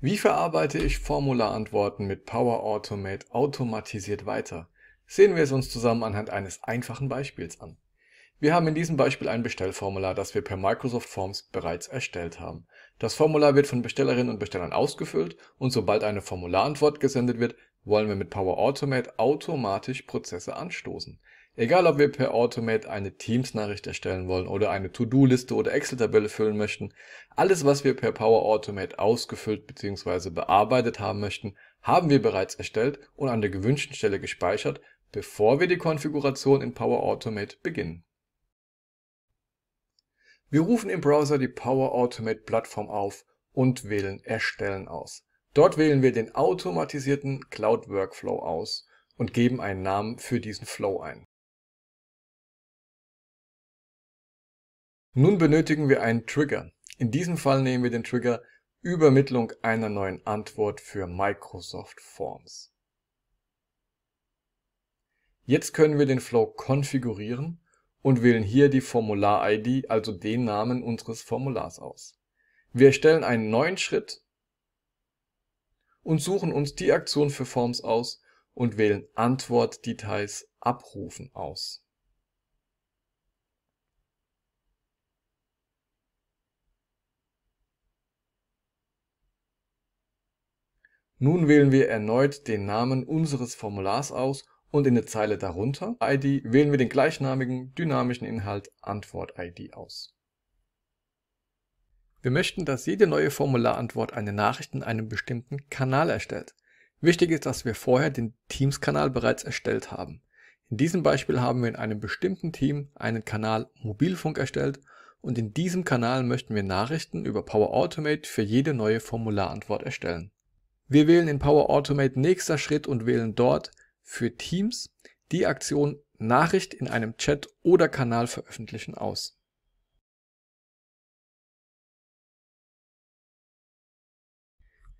Wie verarbeite ich Formularantworten mit Power Automate automatisiert weiter? Sehen wir es uns zusammen anhand eines einfachen Beispiels an. Wir haben in diesem Beispiel ein Bestellformular, das wir per Microsoft Forms bereits erstellt haben. Das Formular wird von Bestellerinnen und Bestellern ausgefüllt und sobald eine Formularantwort gesendet wird, wollen wir mit Power Automate automatisch Prozesse anstoßen. Egal, ob wir per Automate eine Teams-Nachricht erstellen wollen oder eine To-Do-Liste oder Excel-Tabelle füllen möchten, alles, was wir per Power Automate ausgefüllt bzw. bearbeitet haben möchten, haben wir bereits erstellt und an der gewünschten Stelle gespeichert, bevor wir die Konfiguration in Power Automate beginnen. Wir rufen im Browser die Power Automate Plattform auf und wählen Erstellen aus. Dort wählen wir den automatisierten Cloud Workflow aus und geben einen Namen für diesen Flow ein. Nun benötigen wir einen Trigger. In diesem Fall nehmen wir den Trigger Übermittlung einer neuen Antwort für Microsoft Forms. Jetzt können wir den Flow konfigurieren und wählen hier die Formular-ID, also den Namen unseres Formulars aus. Wir erstellen einen neuen Schritt und suchen uns die Aktion für Forms aus und wählen Antwortdetails abrufen aus. Nun wählen wir erneut den Namen unseres Formulars aus und in der Zeile darunter (id) wählen wir den gleichnamigen dynamischen Inhalt Antwort-ID aus. Wir möchten, dass jede neue Formularantwort eine Nachricht in einem bestimmten Kanal erstellt. Wichtig ist, dass wir vorher den Teams-Kanal bereits erstellt haben. In diesem Beispiel haben wir in einem bestimmten Team einen Kanal Mobilfunk erstellt und in diesem Kanal möchten wir Nachrichten über Power Automate für jede neue Formularantwort erstellen wir wählen in Power Automate Nächster Schritt und wählen dort für Teams die Aktion Nachricht in einem Chat oder Kanal veröffentlichen aus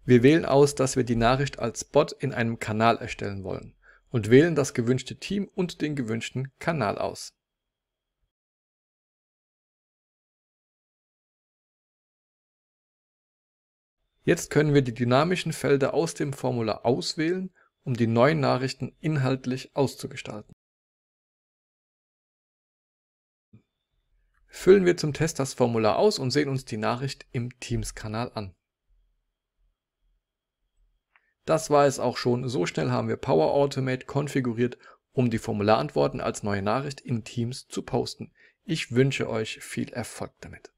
Wir wählen aus, dass wir die Nachricht als Bot in einem Kanal erstellen wollen und wählen das gewünschte Team und den gewünschten Kanal aus Jetzt können wir die dynamischen Felder aus dem Formular auswählen, um die neuen Nachrichten inhaltlich auszugestalten. Füllen wir zum Test das Formular aus und sehen uns die Nachricht im Teams-Kanal an. Das war es auch schon, so schnell haben wir Power Automate konfiguriert, um die Formularantworten als neue Nachricht in Teams zu posten. Ich wünsche euch viel Erfolg damit.